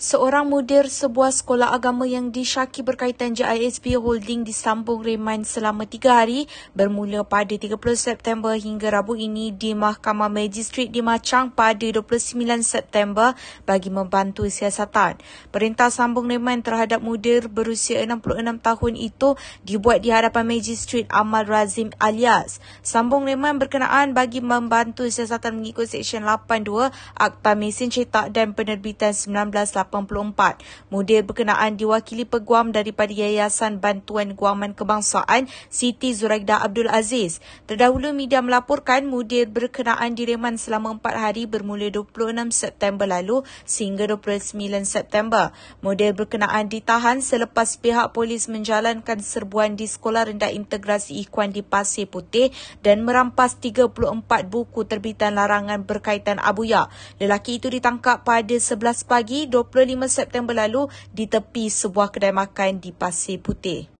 Seorang mudir sebuah sekolah agama yang disyaki berkaitan JISB Holding disambung reman selama tiga hari bermula pada 30 September hingga Rabu ini di Mahkamah Magistrate di Macang pada 29 September bagi membantu siasatan. Perintah sambung reman terhadap mudir berusia 66 tahun itu dibuat di hadapan Magistrate Amal Razim alias. Sambung reman berkenaan bagi membantu siasatan mengikut Seksyen 82 Akta Mesin Cetak dan Penerbitan 1980. 1984. model berkenaan diwakili peguam daripada Yayasan Bantuan Guaman Kebangsaan Siti Zuraida Abdul Aziz. Terdahulu media melaporkan model berkenaan direman selama 4 hari bermula 26 September lalu sehingga 29 September. Model berkenaan ditahan selepas pihak polis menjalankan serbuan di Sekolah Rendah Integrasi Ikhwan di Pasir Putih dan merampas 34 buku terbitan larangan berkaitan Abu Abuya. Lelaki itu ditangkap pada 11 pagi 25 September lalu di tepi sebuah kedai makan di Pasir Putih.